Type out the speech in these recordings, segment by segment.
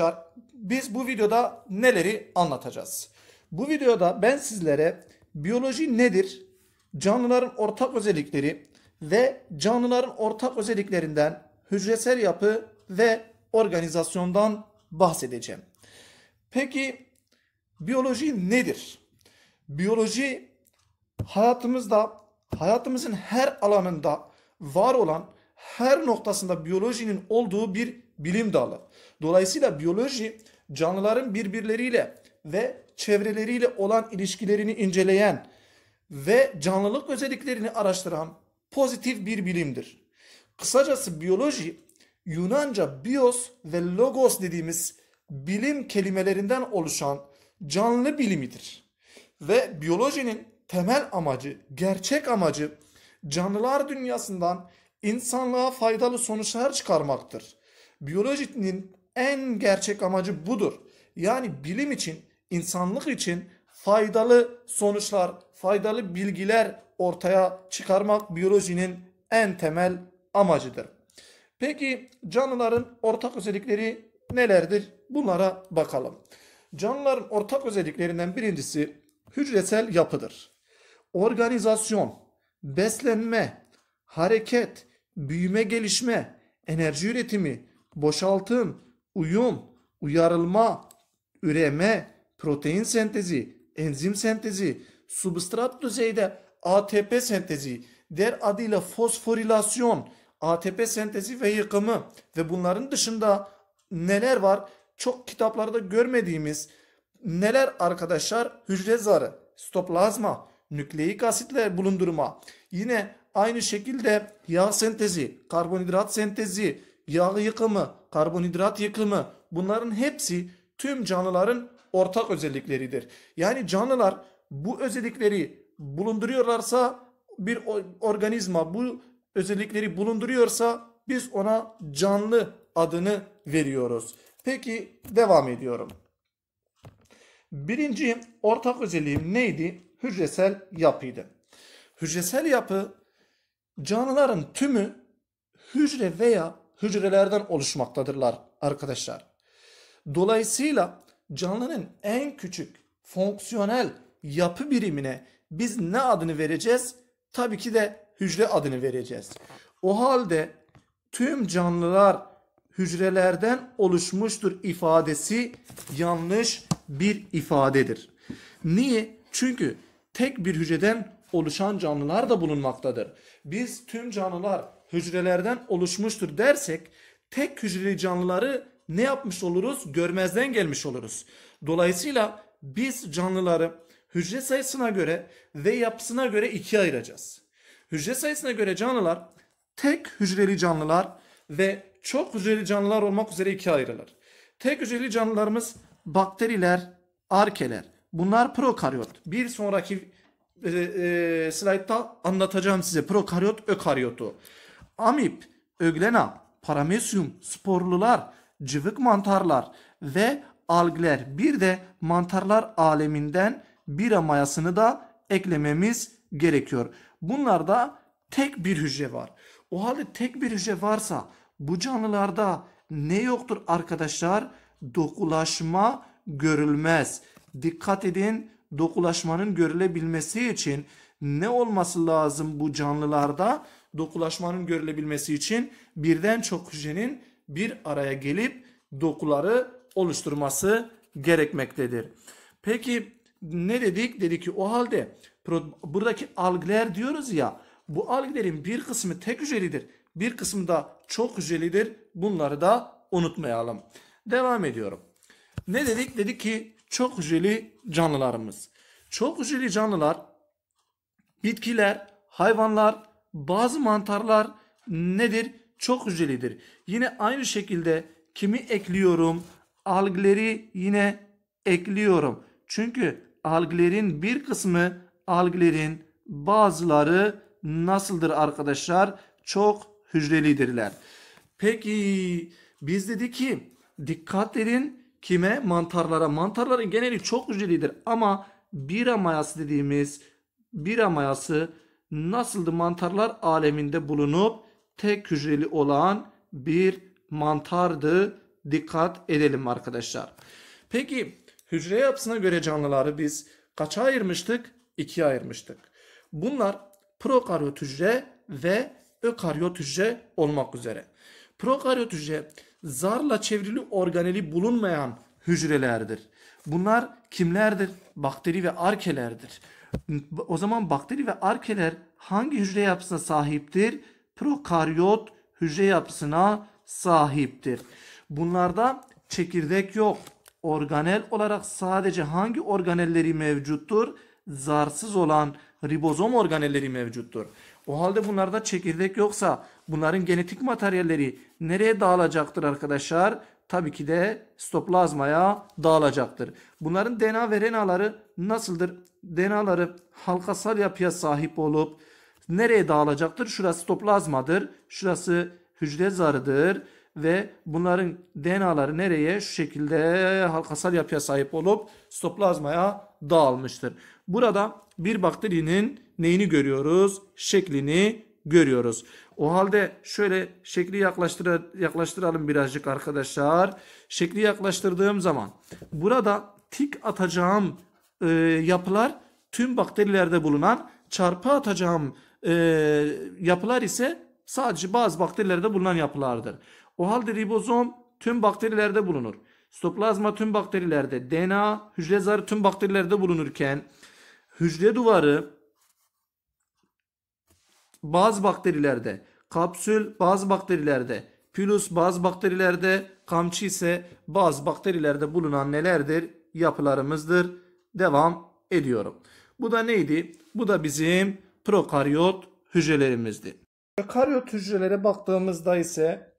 Arkadaşlar biz bu videoda neleri anlatacağız? Bu videoda ben sizlere biyoloji nedir, canlıların ortak özellikleri ve canlıların ortak özelliklerinden hücresel yapı ve organizasyondan bahsedeceğim. Peki biyoloji nedir? Biyoloji hayatımızda, hayatımızın her alanında var olan her noktasında biyolojinin olduğu bir bilim dalı. Dolayısıyla biyoloji canlıların birbirleriyle ve çevreleriyle olan ilişkilerini inceleyen ve canlılık özelliklerini araştıran pozitif bir bilimdir. Kısacası biyoloji Yunanca bios ve logos dediğimiz bilim kelimelerinden oluşan canlı bilimidir. Ve biyolojinin temel amacı, gerçek amacı canlılar dünyasından insanlığa faydalı sonuçlar çıkarmaktır. Biyolojinin en gerçek amacı budur. Yani bilim için, insanlık için faydalı sonuçlar, faydalı bilgiler ortaya çıkarmak biyolojinin en temel amacıdır. Peki canlıların ortak özellikleri nelerdir? Bunlara bakalım. Canlıların ortak özelliklerinden birincisi hücresel yapıdır. Organizasyon, beslenme, hareket, büyüme gelişme, enerji üretimi, boşaltım, uyum, uyarılma, üreme, protein sentezi, enzim sentezi, substrat düzeyde ATP sentezi, der adıyla fosforilasyon, ATP sentezi ve yıkımı ve bunların dışında neler var? Çok kitaplarda görmediğimiz neler arkadaşlar? Hücre zarı, stoplazma, nükleik asitler bulundurma. Yine aynı şekilde yağ sentezi, karbonhidrat sentezi, yağ yıkımı, karbonhidrat yıkımı bunların hepsi tüm canlıların ortak özellikleridir. Yani canlılar bu özellikleri bulunduruyorlarsa bir organizma bu özellikleri bulunduruyorsa biz ona canlı adını veriyoruz. Peki devam ediyorum. Birinci ortak özelliğim neydi? Hücresel yapıydı. Hücresel yapı canlıların tümü hücre veya hücrelerden oluşmaktadırlar arkadaşlar. Dolayısıyla canlının en küçük fonksiyonel yapı birimine biz ne adını vereceğiz? Tabii ki de hücre adını vereceğiz. O halde tüm canlılar hücrelerden oluşmuştur ifadesi yanlış bir ifadedir. Niye? Çünkü tek bir hücreden oluşan canlılar da bulunmaktadır. Biz tüm canlılar hücrelerden oluşmuştur dersek tek hücreli canlıları ne yapmış oluruz? Görmezden gelmiş oluruz. Dolayısıyla biz canlıları hücre sayısına göre ve yapısına göre ikiye ayıracağız. Hücre sayısına göre canlılar tek hücreli canlılar ve çok hücreli canlılar olmak üzere ikiye ayrılır. Tek hücreli canlılarımız bakteriler, arkeler. Bunlar prokaryot. Bir sonraki e, e, slaytta anlatacağım size prokaryot, ökaryotu amip, öglena, paramesyum, sporlular, cıvık mantarlar ve algler bir de mantarlar aleminden bir mayasını da eklememiz gerekiyor. Bunlarda tek bir hücre var. O halde tek bir hücre varsa bu canlılarda ne yoktur arkadaşlar? Dokulaşma görülmez. Dikkat edin dokulaşmanın görülebilmesi için ne olması lazım bu canlılarda? dokulaşmanın görülebilmesi için birden çok hücrenin bir araya gelip dokuları oluşturması gerekmektedir. Peki ne dedik? Dedi ki o halde buradaki algler diyoruz ya bu alglerin bir kısmı tek hücrelidir. Bir kısmı da çok hücrelidir. Bunları da unutmayalım. Devam ediyorum. Ne dedik? Dedi ki çok hücreli canlılarımız. Çok hücreli canlılar bitkiler, hayvanlar, bazı mantarlar nedir? Çok hücrelidir. Yine aynı şekilde kimi ekliyorum? Algleri yine ekliyorum. Çünkü alglerin bir kısmı alglerin bazıları nasıldır arkadaşlar? Çok hücrelidirler. Peki biz dedi ki dikkat edin kime? Mantarlara. Mantarların geneli çok hücrelidir ama bir amayası dediğimiz bir amayası nasıldı mantarlar aleminde bulunup tek hücreli olan bir mantardı. Dikkat edelim arkadaşlar. Peki hücre yapısına göre canlıları biz kaça ayırmıştık? İkiye ayırmıştık. Bunlar prokaryot hücre ve ökaryot hücre olmak üzere. Prokaryot hücre zarla çevrili organeli bulunmayan hücrelerdir. Bunlar kimlerdir? Bakteri ve arkelerdir. O zaman bakteri ve arkeler hangi hücre yapısına sahiptir? Prokaryot hücre yapısına sahiptir. Bunlarda çekirdek yok. Organel olarak sadece hangi organelleri mevcuttur? Zarsız olan ribozom organelleri mevcuttur. O halde bunlarda çekirdek yoksa bunların genetik materyalleri nereye dağılacaktır arkadaşlar? Tabii ki de stoplazmaya dağılacaktır. Bunların DNA ve RNA'ları nasıldır? DNA'ları halkasal yapıya sahip olup nereye dağılacaktır? Şurası toplazmadır. Şurası hücre zarıdır ve bunların DNA'ları nereye şu şekilde halkasal yapıya sahip olup stoplazmaya dağılmıştır. Burada bir bakterinin neyini görüyoruz? Şeklini görüyoruz. O halde şöyle şekli yaklaştır yaklaştıralım birazcık arkadaşlar. Şekli yaklaştırdığım zaman burada tik atacağım e, yapılar tüm bakterilerde bulunan çarpı atacağım e, yapılar ise sadece bazı bakterilerde bulunan yapılardır. O halde ribozom tüm bakterilerde bulunur. Stoplazma tüm bakterilerde, DNA hücre zarı tüm bakterilerde bulunurken hücre duvarı bazı bakterilerde, kapsül bazı bakterilerde, pilus bazı bakterilerde, kamçı ise bazı bakterilerde bulunan nelerdir? Yapılarımızdır devam ediyorum. Bu da neydi? Bu da bizim prokaryot hücrelerimizdi. Prokaryot hücrelere baktığımızda ise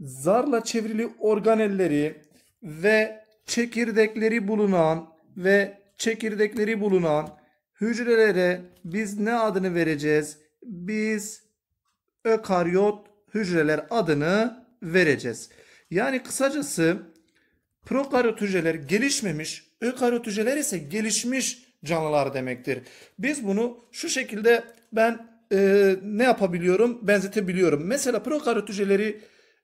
zarla çevrili organelleri ve çekirdekleri bulunan ve çekirdekleri bulunan hücrelere biz ne adını vereceğiz? Biz ökaryot hücreler adını vereceğiz. Yani kısacası prokaryot hücreler gelişmemiş Ökaryotüceler ise gelişmiş canlılar demektir. Biz bunu şu şekilde ben e, ne yapabiliyorum? Benzetebiliyorum. Mesela prokaryot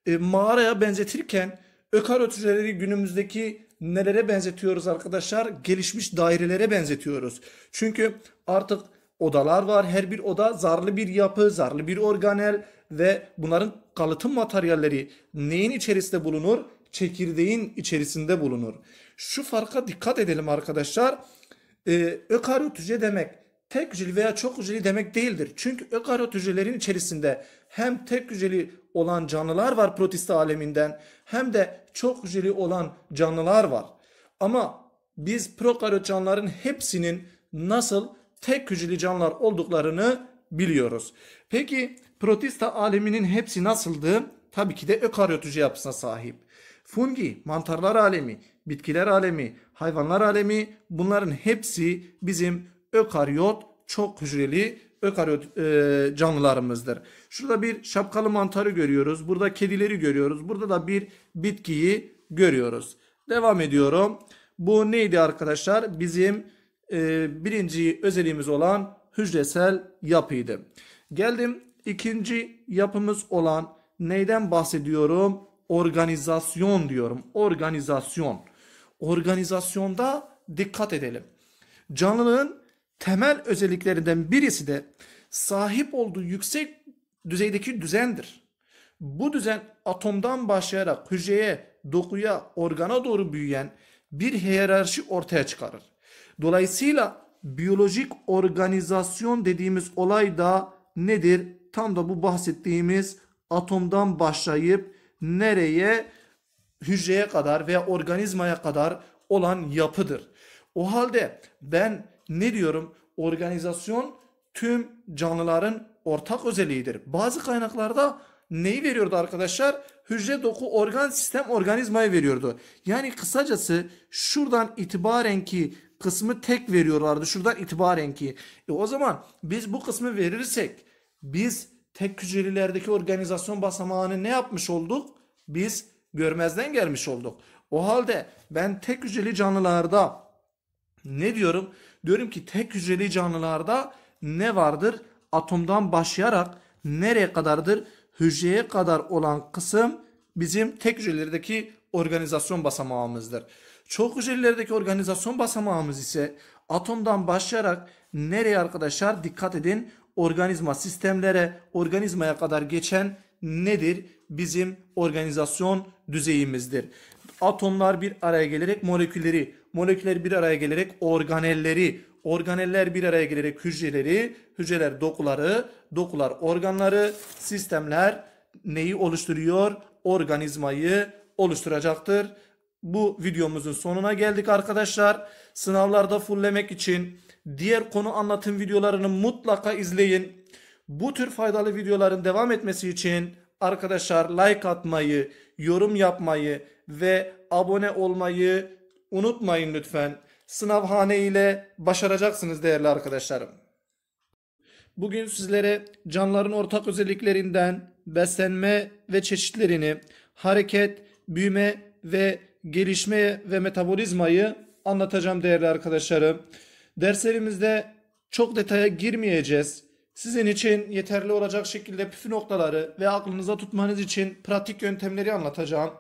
e, mağaraya benzetirken ökaryot günümüzdeki nelere benzetiyoruz arkadaşlar? Gelişmiş dairelere benzetiyoruz. Çünkü artık odalar var. Her bir oda zarlı bir yapı, zarlı bir organel ve bunların kalıtım materyalleri neyin içerisinde bulunur? Çekirdeğin içerisinde bulunur. Şu farka dikkat edelim arkadaşlar. Ee, ökaryot hücre demek tek hücreli veya çok hücreli demek değildir. Çünkü ökaryot hücrelerin içerisinde hem tek hücreli olan canlılar var protista aleminden hem de çok hücreli olan canlılar var. Ama biz prokaryot canlıların hepsinin nasıl tek hücreli canlılar olduklarını biliyoruz. Peki protista aleminin hepsi nasıldı? Tabii ki de ökaryot hücre yapısına sahip. Fungi, mantarlar alemi, bitkiler alemi, hayvanlar alemi bunların hepsi bizim ökaryot çok hücreli ökaryot e, canlılarımızdır. Şurada bir şapkalı mantarı görüyoruz. Burada kedileri görüyoruz. Burada da bir bitkiyi görüyoruz. Devam ediyorum. Bu neydi arkadaşlar? Bizim e, birinci özelliğimiz olan hücresel yapıydı. Geldim ikinci yapımız olan neyden bahsediyorum? Organizasyon diyorum. Organizasyon organizasyonda dikkat edelim. Canlının temel özelliklerinden birisi de sahip olduğu yüksek düzeydeki düzendir. Bu düzen atomdan başlayarak hücreye, dokuya, organa doğru büyüyen bir hiyerarşi ortaya çıkarır. Dolayısıyla biyolojik organizasyon dediğimiz olay da nedir? Tam da bu bahsettiğimiz atomdan başlayıp nereye hücreye kadar veya organizmaya kadar olan yapıdır. O halde ben ne diyorum? Organizasyon tüm canlıların ortak özelliğidir. Bazı kaynaklarda neyi veriyordu arkadaşlar? Hücre doku organ sistem organizmayı veriyordu. Yani kısacası şuradan itibaren ki kısmı tek veriyorlardı. Şuradan itibaren ki. E o zaman biz bu kısmı verirsek biz tek hücrelilerdeki organizasyon basamağını ne yapmış olduk? Biz görmezden gelmiş olduk. O halde ben tek hücreli canlılarda ne diyorum? Diyorum ki tek hücreli canlılarda ne vardır? Atomdan başlayarak nereye kadardır? Hücreye kadar olan kısım bizim tek hücrelerdeki organizasyon basamağımızdır. Çok hücrelerdeki organizasyon basamağımız ise atomdan başlayarak nereye arkadaşlar dikkat edin organizma sistemlere, organizmaya kadar geçen nedir? Bizim organizasyon düzeyimizdir. Atomlar bir araya gelerek molekülleri, moleküller bir araya gelerek organelleri, organeller bir araya gelerek hücreleri, hücreler dokuları, dokular organları, sistemler neyi oluşturuyor? Organizmayı oluşturacaktır. Bu videomuzun sonuna geldik arkadaşlar. Sınavlarda fulllemek için diğer konu anlatım videolarını mutlaka izleyin. Bu tür faydalı videoların devam etmesi için arkadaşlar like atmayı, yorum yapmayı ve abone olmayı unutmayın lütfen. Sınavhane ile başaracaksınız değerli arkadaşlarım. Bugün sizlere canlıların ortak özelliklerinden beslenme ve çeşitlerini, hareket, büyüme ve gelişme ve metabolizmayı anlatacağım değerli arkadaşlarım. Derslerimizde çok detaya girmeyeceğiz. Sizin için yeterli olacak şekilde püf noktaları ve aklınıza tutmanız için pratik yöntemleri anlatacağım.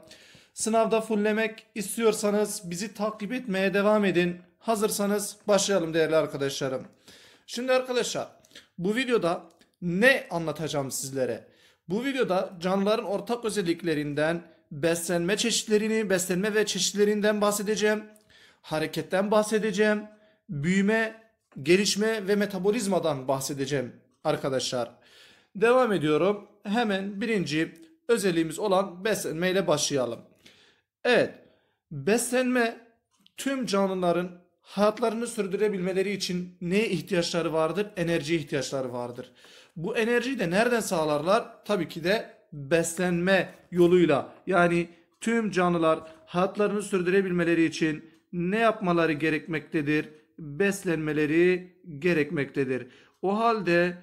Sınavda fulllemek istiyorsanız bizi takip etmeye devam edin. Hazırsanız başlayalım değerli arkadaşlarım. Şimdi arkadaşlar bu videoda ne anlatacağım sizlere? Bu videoda canlıların ortak özelliklerinden, beslenme çeşitlerini, beslenme ve çeşitlerinden bahsedeceğim. Hareketten bahsedeceğim. Büyüme, gelişme ve metabolizmadan bahsedeceğim arkadaşlar. Devam ediyorum. Hemen birinci özelliğimiz olan beslenmeyle başlayalım. Evet. Beslenme tüm canlıların hayatlarını sürdürebilmeleri için neye ihtiyaçları vardır? Enerjiye ihtiyaçları vardır. Bu enerjiyi de nereden sağlarlar? Tabii ki de beslenme yoluyla. Yani tüm canlılar hayatlarını sürdürebilmeleri için ne yapmaları gerekmektedir? Beslenmeleri gerekmektedir. O halde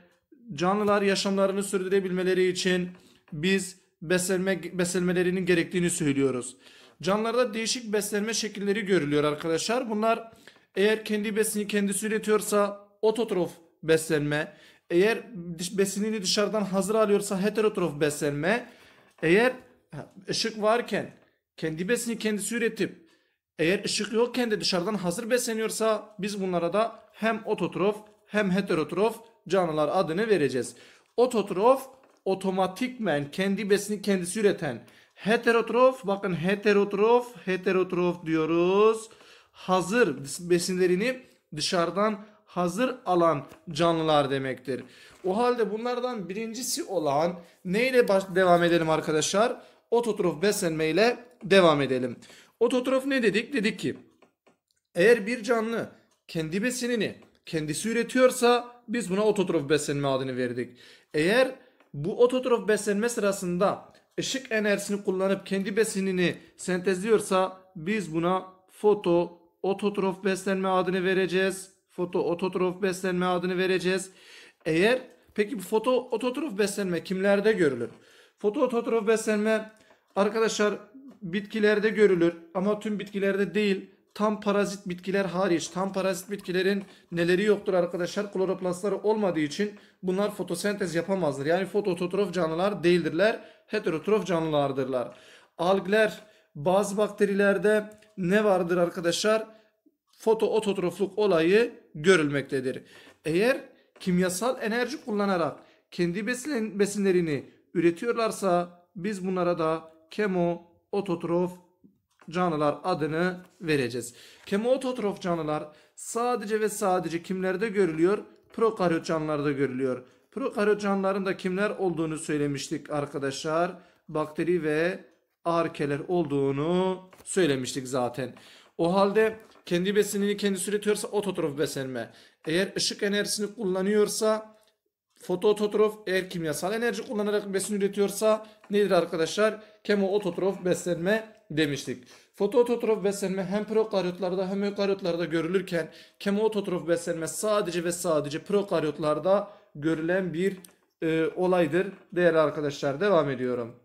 canlılar yaşamlarını sürdürebilmeleri için biz beslenme, beslenmelerinin gerektiğini söylüyoruz. Canlılarda değişik beslenme şekilleri görülüyor arkadaşlar. Bunlar eğer kendi besini kendisi üretiyorsa ototrof beslenme, eğer besinini dışarıdan hazır alıyorsa heterotrof beslenme, eğer ışık varken kendi besini kendisi üretip eğer ışık yokken de dışarıdan hazır besleniyorsa biz bunlara da hem ototrof hem heterotrof canlılar adını vereceğiz. Ototrof otomatikmen kendi besini kendisi üreten. Heterotrof bakın heterotrof heterotrof diyoruz. Hazır besinlerini dışarıdan hazır alan canlılar demektir. O halde bunlardan birincisi olan neyle baş devam edelim arkadaşlar? Ototrof beslenmeyle devam edelim. Ototrof ne dedik? Dedik ki eğer bir canlı kendi besinini kendisi üretiyorsa biz buna ototrof beslenme adını verdik. Eğer bu ototrof beslenme sırasında ışık enerjisini kullanıp kendi besinini sentezliyorsa biz buna foto ototrof beslenme adını vereceğiz. Foto ototrof beslenme adını vereceğiz. Eğer peki bu foto ototrof beslenme kimlerde görülür? Foto ototrof beslenme arkadaşlar bitkilerde görülür ama tüm bitkilerde değil tam parazit bitkiler hariç tam parazit bitkilerin neleri yoktur arkadaşlar kloroplastları olmadığı için bunlar fotosentez yapamazlar. Yani fototrof canlılar değildirler heterotrof canlılardırlar. Algler bazı bakterilerde ne vardır arkadaşlar fotoototrofluk olayı görülmektedir. Eğer kimyasal enerji kullanarak kendi besin, besinlerini üretiyorlarsa biz bunlara da kemo ototrof canlılar adını vereceğiz. Kemototrof canlılar sadece ve sadece kimlerde görülüyor? Prokaryot canlılarda görülüyor. Prokaryot canlıların da kimler olduğunu söylemiştik arkadaşlar. Bakteri ve arkeler olduğunu söylemiştik zaten. O halde kendi besinini kendisi üretiyorsa ototrof beslenme. Eğer ışık enerjisini kullanıyorsa fotoototrof eğer kimyasal enerji kullanarak besin üretiyorsa nedir arkadaşlar? Kemo ototrof beslenme demiştik. Fotoototrof beslenme hem prokaryotlarda hem ökaryotlarda görülürken kemoototrof beslenme sadece ve sadece prokaryotlarda görülen bir e, olaydır. Değerli arkadaşlar devam ediyorum.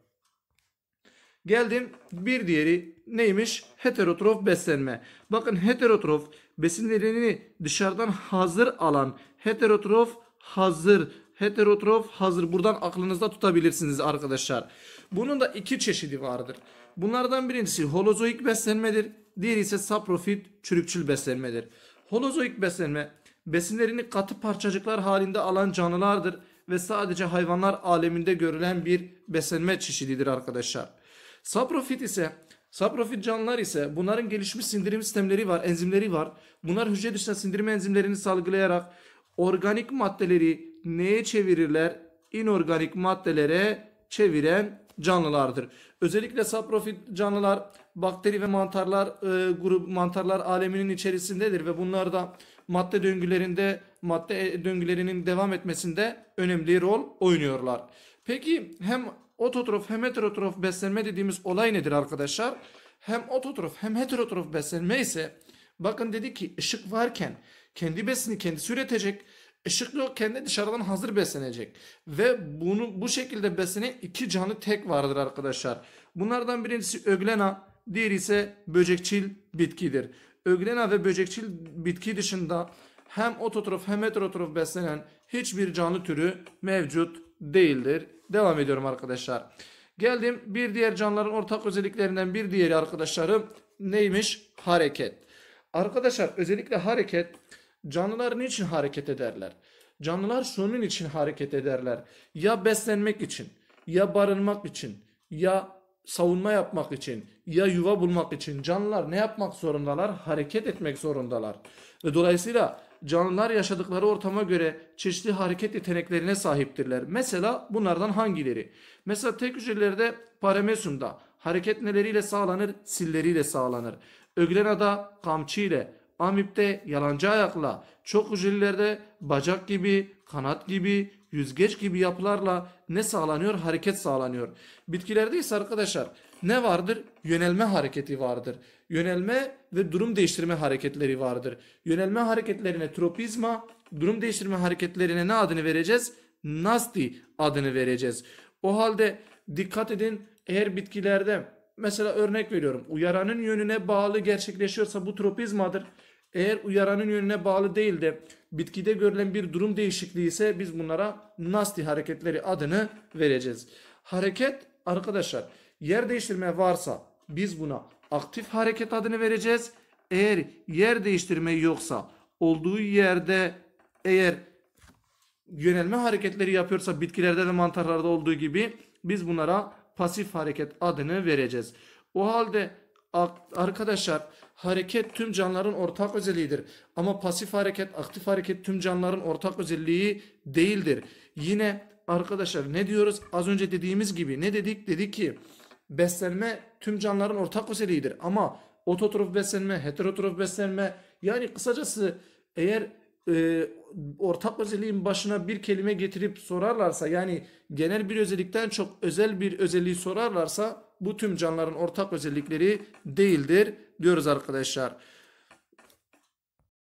Geldim bir diğeri neymiş? Heterotrof beslenme. Bakın heterotrof besinlerini dışarıdan hazır alan heterotrof hazır heterotrof hazır. Buradan aklınızda tutabilirsiniz arkadaşlar. Bunun da iki çeşidi vardır. Bunlardan birincisi holozoik beslenmedir. Diğeri ise saprofit çürükçül beslenmedir. Holozoik beslenme besinlerini katı parçacıklar halinde alan canlılardır ve sadece hayvanlar aleminde görülen bir beslenme çeşididir arkadaşlar. Saprofit ise Saprofit canlılar ise bunların gelişmiş sindirim sistemleri var, enzimleri var. Bunlar hücre dışına sindirim enzimlerini salgılayarak organik maddeleri neye çevirirler? İnorganik maddelere çeviren canlılardır. Özellikle saprofit canlılar bakteri ve mantarlar e, grup mantarlar aleminin içerisindedir ve bunlar da madde döngülerinde madde döngülerinin devam etmesinde önemli rol oynuyorlar. Peki hem ototrof hem heterotrof beslenme dediğimiz olay nedir arkadaşlar? Hem ototrof hem heterotrof beslenme ise bakın dedi ki ışık varken kendi besini kendisi üretecek Işıklı kendi dışarıdan hazır beslenecek. Ve bunu bu şekilde beslenen iki canlı tek vardır arkadaşlar. Bunlardan birincisi öglena, diğeri ise böcekçil bitkidir. Öglena ve böcekçil bitki dışında hem ototrof hem heterotrof beslenen hiçbir canlı türü mevcut değildir. Devam ediyorum arkadaşlar. Geldim bir diğer canlıların ortak özelliklerinden bir diğeri arkadaşlarım neymiş? Hareket. Arkadaşlar özellikle hareket Canlılar niçin hareket ederler? Canlılar sonun için hareket ederler. Ya beslenmek için, ya barınmak için, ya savunma yapmak için, ya yuva bulmak için canlılar ne yapmak zorundalar? Hareket etmek zorundalar. Ve dolayısıyla canlılar yaşadıkları ortama göre çeşitli hareket yeteneklerine sahiptirler. Mesela bunlardan hangileri? Mesela tek hücrelerde paramesumda hareket neleriyle sağlanır? Silleriyle sağlanır. Öglenada kamçı ile, amipte yalancı ayakla, çok hücrelerde bacak gibi, kanat gibi, yüzgeç gibi yapılarla ne sağlanıyor? Hareket sağlanıyor. Bitkilerde ise arkadaşlar ne vardır? Yönelme hareketi vardır. Yönelme ve durum değiştirme hareketleri vardır. Yönelme hareketlerine tropizma, durum değiştirme hareketlerine ne adını vereceğiz? Nasti adını vereceğiz. O halde dikkat edin eğer bitkilerde mesela örnek veriyorum uyaranın yönüne bağlı gerçekleşiyorsa bu tropizmadır. Eğer uyaranın yönüne bağlı değil de bitkide görülen bir durum değişikliği ise biz bunlara nasti hareketleri adını vereceğiz. Hareket arkadaşlar yer değiştirme varsa biz buna aktif hareket adını vereceğiz. Eğer yer değiştirme yoksa olduğu yerde eğer yönelme hareketleri yapıyorsa bitkilerde de mantarlarda olduğu gibi biz bunlara pasif hareket adını vereceğiz. O halde Arkadaşlar hareket tüm canlıların ortak özelliğidir. Ama pasif hareket, aktif hareket tüm canlıların ortak özelliği değildir. Yine arkadaşlar ne diyoruz? Az önce dediğimiz gibi ne dedik? Dedik ki beslenme tüm canlıların ortak özelliğidir. Ama ototrof beslenme, heterotrof beslenme yani kısacası eğer e, ortak özelliğin başına bir kelime getirip sorarlarsa yani genel bir özellikten çok özel bir özelliği sorarlarsa bu tüm canlıların ortak özellikleri değildir diyoruz arkadaşlar.